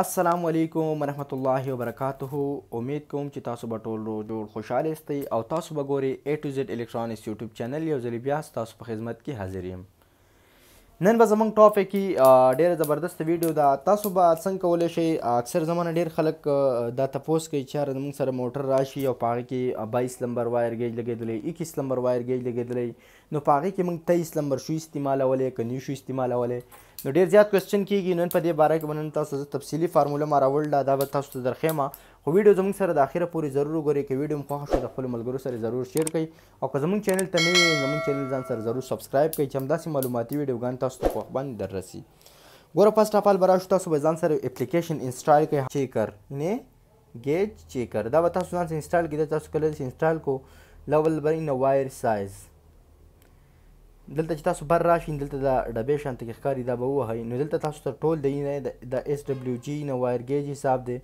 السلام علیکم ورحمت الله وبرکاته امید کوم چې تاسو به ټول جوړ خوشاله یاست او تاسو به ګوري A to Z الکترونکس یوټیوب چینل یو ځل بیا تاسو په خدمت کې حاضر یم نن به زمونږ ټاپک کې ډیره زبردست ویډیو ده تاسو به څنګه کولای شئ اکثر زمانه ډیر خلک دا تپوس کوي چې هر زمونږ سره موټر راشي او پاغه کې 22 نمبر وایر گیج لګیدلی 21 نمبر وایر گیج لګیدلی نو پاغه کې موږ 23 نمبر شو استعمالولې کني شو استعمالولې نو ډیر زیات کوېسچن کیږي نن په دې باره کې باندې تاسو ته تفصیلی فارموله ما راوړل دا دا به تاسو ته درخېمه خو ویډیو زموږ سره د اخیره پورې ضرور وګورئ که ویډیو مو خوښه شو د خپلو ملګرو سره ضرور شیر کړئ او که زموږ چینل ته نوی زموږ چینل ځان سره ضرور سبسکرایب کړئ چې همداسې معلوماتي ویډیوګان تاسو ته خوښ باندې دررسي ګوره فسټ اف آل به راشو تاسو به ځان سره اپلیکیشن انسټال کړئ چیکر نه گیج چیکر دا به تاسو ځان سره انسټال کړئ تاسو کله چې انسټال کو لول به ان وایر سایز دلته چې تاسو بر راشئ دلته دا ډبې شان ته ښکاری دا به ووهئ نو دلته تاسو تر ټول دی نه د اس ډبلیو جی نه وایر گیج حساب دی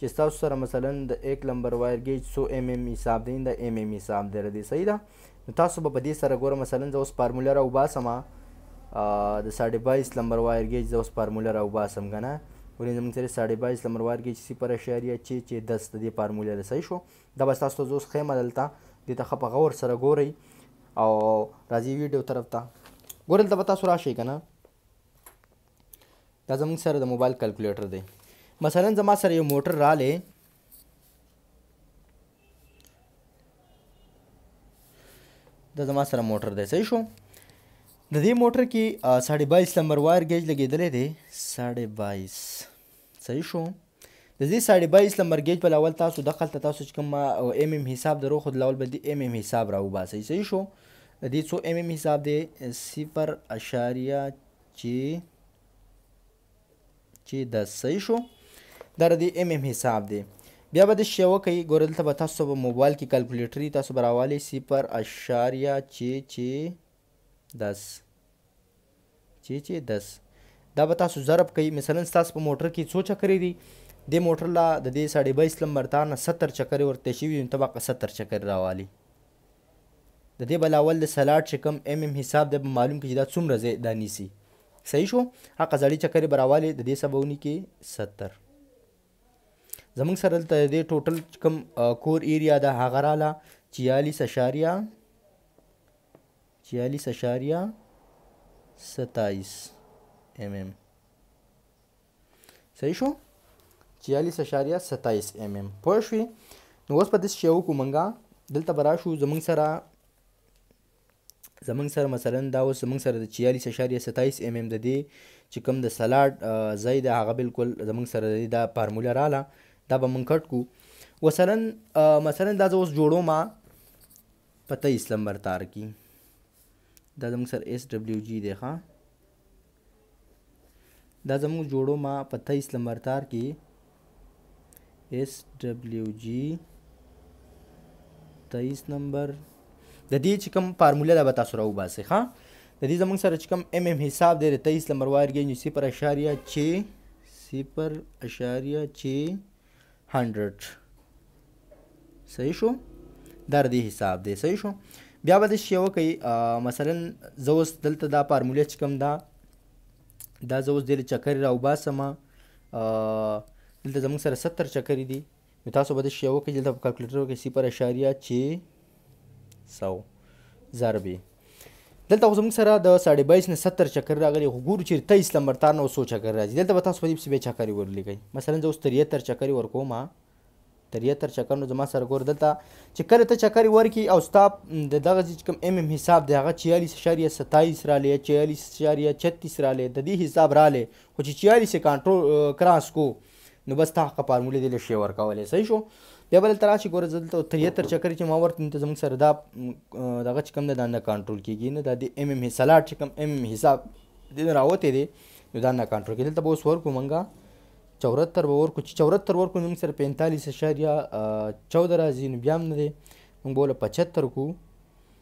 چې تاسو سره مثلا د 1 نمبر وایر گیج 100 ام ام حساب دی د ام ام حساب دی ردی صحیح ده نو تاسو به په دې سره ګوره مثلا زه اوس فارموله را وباسم د 22 نمبر وایر گیج زه اوس فارموله را وباسم کنه ولې زموږ سره 22 نمبر وایر گیج 0.6 6 10 د دې فارموله صحیح شو دا به تاسو زه اوس خیمه دلته د تخ په غور سره ګورئ او راځي ویډیو طرف ته ګورل ته تاسو راشي کنه دا زموږ سره د موبایل کیلکولیټر دی مثلا زما سره یو موټر رالې دا زما سره موټر دی صحیح شو د دې موټر کې ساڑھے بایس نمبر وایر گیج لګېدلی دی ساڑھے بایس صحیح شو د دې ساړی بایس نمبر گیج په اول تاسو دخل ته تاسو چې کوم ام ام حساب درو خو د اول به د ام ام حساب راو باسي صحیح شو د دې څو ایم ایم حساب دی صفر اشاریه چې چې د صحیح شو دا د دې ایم ایم حساب دی بیا به د شیوه کوي ګوره دلته به تاسو به موبایل کې کلکولیټري تاسو به راوالئ صفر اشاریه چې چې دس چې چې دس دا به تاسو ضرب کوي مثلا ستاسو په موټر کې څو چکرې دي د موټر لا د دې ساړې بایس نمبر تانه ستر چکرې ورته شوي نو ته به هغه ستر چکرې راوالئ د دې بل اول د سلاټ چې کوم ام ام حساب د معلوم کې چې دا څومره ځای دا نیسی صحیح شو هغه زړی چکرې براواله د دې سبونی کې 70 زمونږ سره د دې ټوټل کم کور ایریا د هغه رااله 46 اشاریه 46 اشاریه 27 ام ام صحیح شو 46 اشاریه 27 ام ام پوه شوې نو اوس په دې شی وکړو مونږه دلته براشو زمونږ سره زمونږ سره مثلا دا اوس زمونږ سره د چیالیس اشاریه ستایس ایم ایم د دې چې کوم د سلاډ ځای دی هغه بالکل زمونږ سره د دا فارموله رااله دا به مونږ کټ کو مثلا مثلا دا زه اوس جوړو ما په تیس لمبر تار کې دا زمونږ سره ایس ډبلیو جي دی ښه دا زمونږ جوړو ما په تیس لمبر تار کې ایس ډبلیو جي تیس نمبر د دې چې کوم فارموله ده به تاسو راوباسئ ښه د دې زموږ سره چې کوم ام ام حساب دی د تیس نمبر وایرګی نو صفر اشاریه چې صفر اشاریه چې هنډرډ صحیح شو دا د حساب دی صحیح شو بیا به داسې یوه کوي مثلا زه اوس دلته دا فارموله چې کوم ده دا زه اوس دې له چکرې راوباسمه دلته زموږ سره ستر چکرې دي نو تاسو به داسې یوه کوي دلته په کالکولیټر کې صفر اشاریه چې سو ضربې دلته اوس موږ سره د 22 نه 70 چکر راغلی خو ګورو چې 23 نمبر تار نو 100 چکر راځي دلته به تاسو په دې پسې به چکرې ورلګي مثلا زه اوس 73 چکرې ورکوم تریتر چکر نو زما سره ګور دلته چې کله ته چکر ورکی او ستا د دغه چې کوم ام ام حساب دی هغه 46.27 را لې 46.36 را لې د دې حساب را لې خو چې 46 کنټرول کراس کو نو بس تا حق فارموله دی لشي ورکولې صحیح شو بیا بل تر چې ګوره دلته 73 چکر چې ما ورته تنظیم سره دا دغه چې کم نه نه کنټرول کیږي نه د ایم ایم حساب چې کم ایم ایم حساب دین راوته دي نو دا نه کنټرول کیږي دلته به اوس ورکو منګه 74 به ورکو چې 74 ورکو نو سره 45 اشاریه 14 راځي نو بیا هم نه دي موږ بوله 75 کو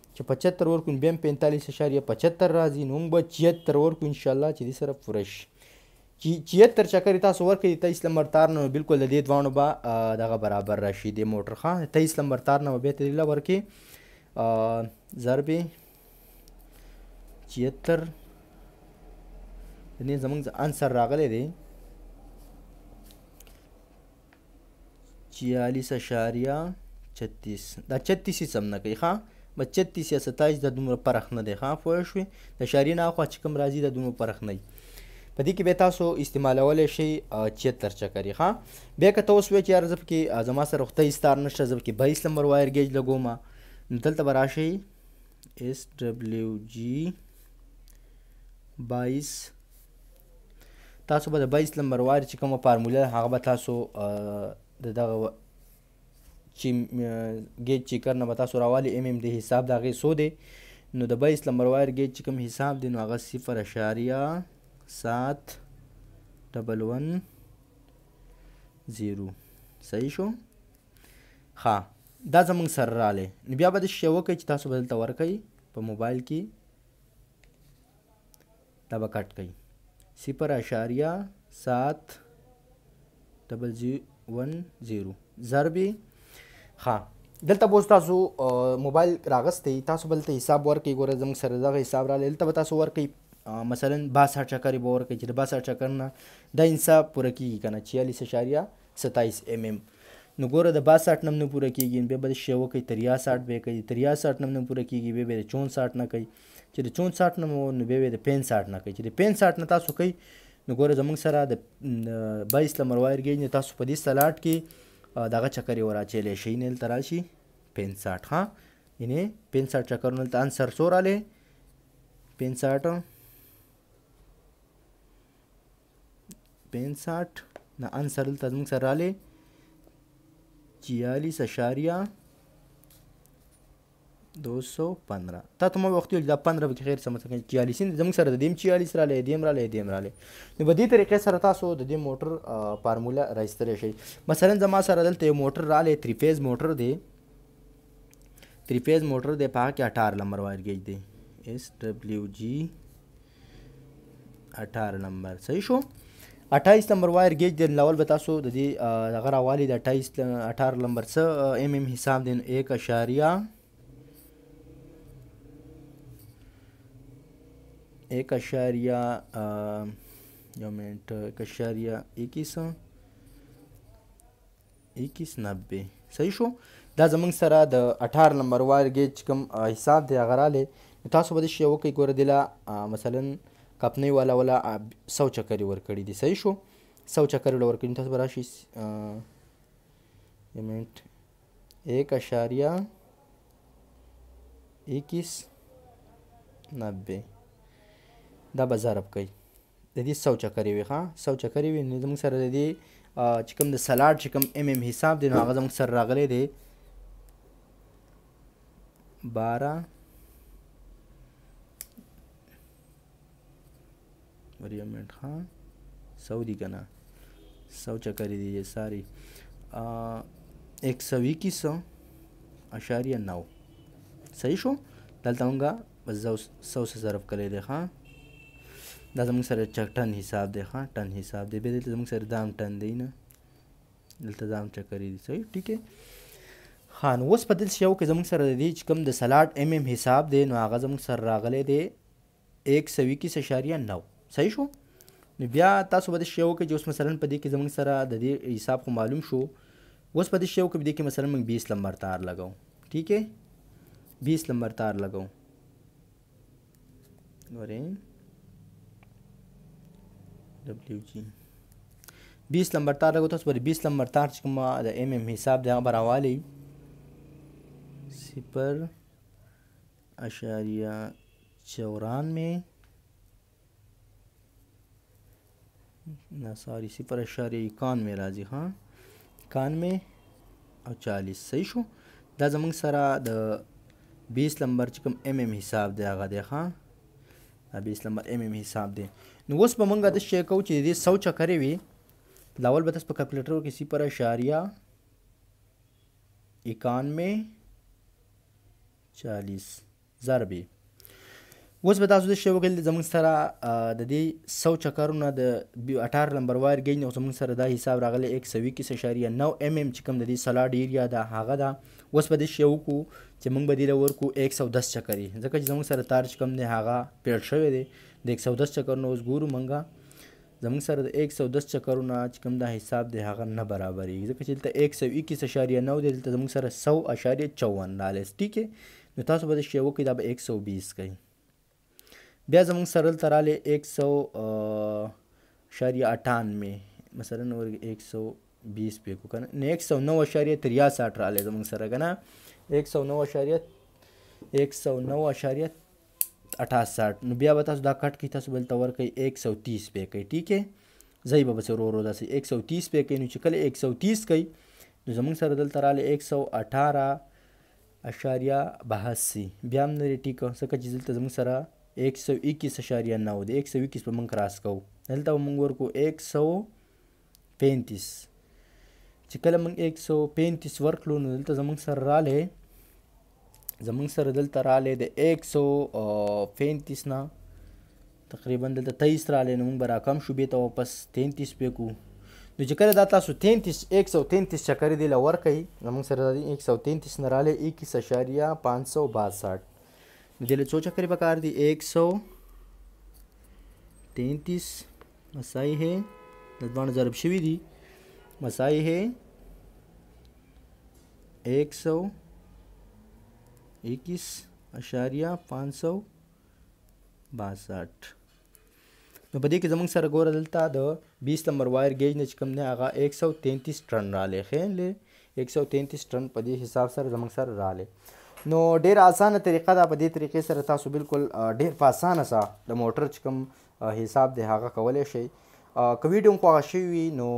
چې 75 ورکو بیا 45 اشاریه 75 راځي نو موږ 76 ورکو ان شاء الله چې دې سره فرش جیت تر چکرې تاسو ورکړي ته اسلام برتار نه بالکل د دې دوانو به دغه برابر راشي د موټر خان ته اسلام برتار نه به تدلیل ورکړي ضربې جیتر نه زمونږ انسر راغلی دی چیالیس اشاریه چتیس دا چتیس هیڅ هم نه کوي ښه بس چتیس یا ستایش دا دومره پرخ نه دی ښه پوه شوې د اشارې نه اخوا چې کوم راځي دا دومره پرخ نه وي په دې کې به تاسو استعمالولای شئ چې تر چکرې ښا بیا که تاسو وې چې ارزب کې زما سره وخته ستار نشته زب کې 22 نمبر وایر گیج لګوم دلته براشي اس ډبلیو جی 22 تاسو به د 22 نمبر وایر چې کومه فارموله هغه به تاسو د دغه چې گیج چیکر نه به تاسو راوالي ام ام د حساب دغه سو دی نو د 22 نمبر وایر گیج کوم حساب دی نو هغه 0.0 सात double one زیرو صحیح شو ها دا زمونږ سره رالی نو بیا به داسې شی وکړئ چې تاسو به دلته ورکئ په موبایل کې دا به کټ کئ صفر اشاریه سات ډبل زی ون زیرو ضربې ها دلته به اوس تاسو موبایل راغستی تاسو بلته حساب ورکئ ګوره زموږ سره دغه حساب رالی دلته به تاسو ورکئ مثلا 62 چکر به ورکه چې 62 چکر نه د انصاف پوره کیږي کنه 46.27 ام ام نو ګوره د 62 نم نه پوره کیږي به بل شی وکي 63 به کوي 63 نم نه پوره کیږي به به 64 نه کوي چې د 64 نم نو به د 65 نه کوي چې د 65 نه تاسو کوي نو ګوره زمونږ سره د 22 لمر وایر گیج تاسو په دې سلاټ کې دغه چکر وراچلې شي نه تل راشي 65 ها یعنی 65 چکرونه ته انسر سوراله 65 پنځه نه انسر دلته زموږ سره رالی چیالیس اشاریه دو سو پندرہ تا ته ما وخت ویل دا پندرہ به خیر سم څنګه چیالیسین زموږ سره د دیم چیالیس رالی دیم رالی دیم رالی نو په دې طریقې سره تاسو د دې موټر فارموله راایستلی شئ مثلا زما سره دلته یو موټر رالی تری فیز موټر دی تری فیز موټر دی په هغه کې اټار نمبر وایر ګیج دی اس ډبلیو جی اټار نمبر صحیح شو 28 نمبر وایر گیج د لول به تاسو د دې دغه راوالي د 28 18 نمبر سره ام ام حساب دین 1.1 एक अशारिया जो मिनट एक अशारिया इक्कीस इक्कीस नब्बे صحیح شو دا زمونږ سره د 18 نمبر وایر گیج کوم حساب دی غراله تاسو به شی وکي ګوره دله مثلا کاپنۍ والا والا سو چکرې ورکړي دي صحیح شو سو چکرې له ورکړي تاسو به راشي یمنټ ایک اشاریہ اکیس نبے دا به ضرب کوي د دې سو چکرې وي ښه سو چکرې وي نو زموږ سره د دې چې کوم د سلاډ چې کوم ام ام حساب دی نو هغه زموږ سره راغلی دی بارہ مریم مینٹ خان سعودی کنه سو چکری دیجیے ساری ایک سو اکیس اشاریہ نو صحیح شو دلته مونږه بس زو سو سه ضرب کړی دی ښه دا زموږ سره چک ټن حساب دی ښه ټن حساب دی بیا دلته زموږ سره دام ټن دی نه دلته دام چکری دی صحیح ټیک خان اوس په دلته یو کې زموږ سره دی چې کوم د سلاټ ام ام حساب دی نو هغه زموږ سره راغلی دی 121.9 صحیح شو نو بیا تاسو به شی وکړي چې اوس مثلا په دې کې زمونږ سره د دې حساب خو معلوم شو اوس په دې شی وکړي دې کې مثلا موږ 20 نمبر تار لګاو ٹھیک ہے 20 نمبر تار لګاو ورې دبليو جی 20 نمبر تار لګاو تاسو به 20 نمبر تار چې کومه د ایم ایم حساب دغه براوالي صفر اشاریه چورانوے نه ساری صفر اشاریه اکانوې راځي ها اکانوې او چالیس صحیح شو دا زمونږ سره د بیس نمبر چې کوم ام ام حساب دی هغه دی ښه دا بیس نمبر ام ام حساب دی نو اوس به مونږ داسې شی کوو چې د دې سو چکرې وي لاول به تاسو په کلکولیټر کې صفر اشاریه اکانوے چالیس ضربی اوس به تاسو د شی وګل زمون سره د دې 100 چکرونه د 18 نمبر وایر ګین او زمون سره دا حساب راغلی 121.9 ام ام چې کوم د دې سلاډ ایریا دا هغه دا اوس به د شی وکړو چې موږ به دې ورکو 110 چکرې ځکه چې زمون سره تار چې کوم دی هغه پیړ شوی دی د 110 چکرونو اوس ګورو مونږه زمون سره د 110 چکرونه چې کوم دا حساب دی هغه نه برابرې ځکه چې دلته 121.9 دی دلته زمون سره 100.54 رالیست ټیک نو تاسو به د شی وکړئ دا به 120 کوي بیا زمونږ سرل ته راغلې ایک سو اشاریه اټانوې مثلا ورکې ایک سو بیس پې کو که نه ایک سو نو اشاریه تریا ساټ راغلی زمونږ سره که نه ایک سو نو اشاریه ایک سو نو اشاریه اټاساټ نو بیا به تاسو دا کټ کړئ تاسو بلته ورکړئ ایک سو تیس پې کوئ ټیک دی ځای به بس ورو ورو داسې ایک سو تیس پې کوئ نو چې کله ایک سو تیس کوئ نو زمونږ سره دلته راغلی ایک سو اټاره اشاریه بهاسي بیا هم نه دی ټیک ځکه چې دلته زمونږ سره 121 اشاریه 9 د 121 په موږ کراس کوو دلته موږ ورکو 135 چې کله موږ 135 ورکړو نو دلته زموږ سره رااله زموږ سره دلته رااله د 135 نه تقریبا دلته 23 رااله نو موږ به راکم شو بیرته واپس 33 پې کوو نو چې کله دا تاسو 33 133 چکرې دی لور کوي زموږ سره دا 133 نه رااله 21.562 دلته څو چکرې پکار دي ایک سو تینتیس مسائی ہے ددوان ضرب شوی دي مسائی ہے ایک سو اکیس اشاریہ پانچ سو باسٹھ نو په دې کې زمونږ سره ګوره دلته د بیس نمبر وایر گیج نه چې کوم دی هغه ایک سو تینتیس ټرن رالی ښه ایک سو تینتیس ټرن په دې حساب سره زمونږ سره رالی نو ډیر اسانه طریقه ده په دې طریقې سره تاسو بالکل ډیر په اسانه سره د موټر چې کوم حساب دی هغه کولی شئ که ویډیو مو خوښه شوي وي نو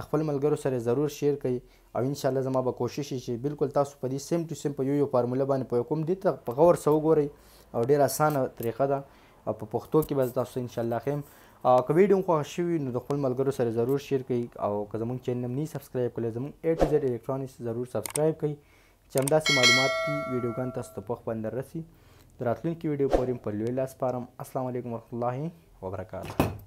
د خپل ملګرو سره ضرور شیر کړئ او ان شاء الله زما به کوشش چې بالکل تاسو په دې سیم ټو سیم په یو یو فارموله باندې په کوم دې ته په غور سره وګورئ او ډیر اسانه طریقه ده په پښتو کې به تاسو ان شاء الله خیم که ویډیو مو خوښه شوي نو د خپل ملګرو سره ضرور شیر کړئ او که زموږ چینل نه سبسکرایب کړئ زموږ اے ټو زیډ الکترونکس ضرور سبسکرایب کړئ چې همداسې معلومات ویډیوګان تاسو ته پخ باندې رسي د راتلونکي ویډیو پورې په لوی لاس پارم السلام علیکم ورحمت الله وبرکاته